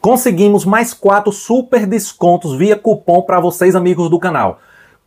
conseguimos mais quatro super descontos via cupom para vocês amigos do canal.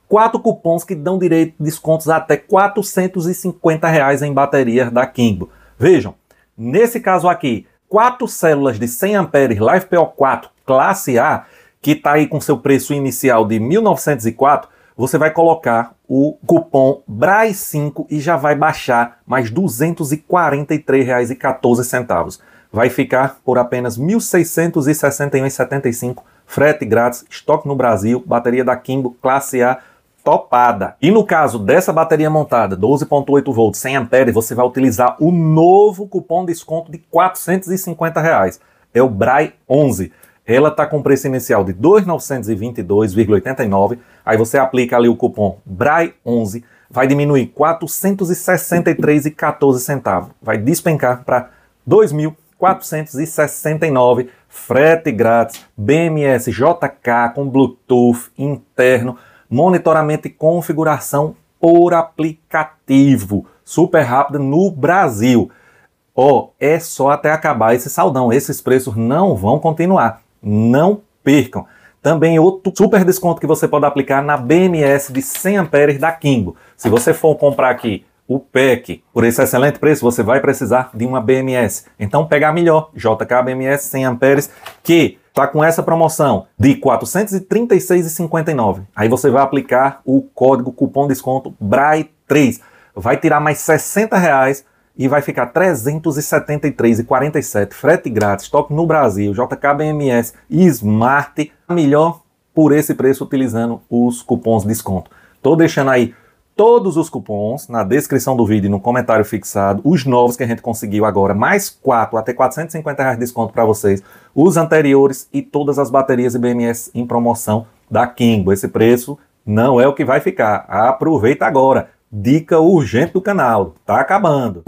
Quatro cupons que dão direito a descontos até 450 reais em baterias da Kimbo. Vejam, nesse caso aqui, quatro células de 100 amperes Life PO4 classe A, que está aí com seu preço inicial de 1904, você vai colocar o cupom brai 5 e já vai baixar mais R$ 243,14 vai ficar por apenas R$ 1.661,75. Frete grátis, estoque no Brasil, bateria da Kimbo Classe A topada. E no caso dessa bateria montada, 12.8 volts, 100 amperes, você vai utilizar o novo cupom de desconto de R$ 450. Reais. É o BRAI 11. Ela está com preço inicial de R$ 2.922,89. Aí você aplica ali o cupom BRAI 11, vai diminuir R$ 463,14. Vai despencar para R$ 2.000. 469, frete grátis, BMS JK com Bluetooth interno, monitoramento e configuração por aplicativo, super rápido no Brasil. Ó, oh, é só até acabar esse saldão, esses preços não vão continuar. Não percam. Também outro super desconto que você pode aplicar na BMS de 100 amperes da Kimbo. Se você for comprar aqui o PEC. Por esse excelente preço, você vai precisar de uma BMS. Então, pegar melhor, JKBMS 100 amperes, que tá com essa promoção de R$ 436,59. Aí você vai aplicar o código cupom desconto BRAI3. Vai tirar mais R$ 60 reais e vai ficar R$ 373,47. Frete grátis, toque no Brasil, JKBMS BMS Smart. Melhor por esse preço utilizando os cupons desconto. Tô deixando aí todos os cupons na descrição do vídeo e no comentário fixado. Os novos que a gente conseguiu agora, mais 4, até 450 reais de desconto para vocês. Os anteriores e todas as baterias e bms em promoção da Kingo. Esse preço não é o que vai ficar. Aproveita agora. Dica urgente do canal. Tá acabando.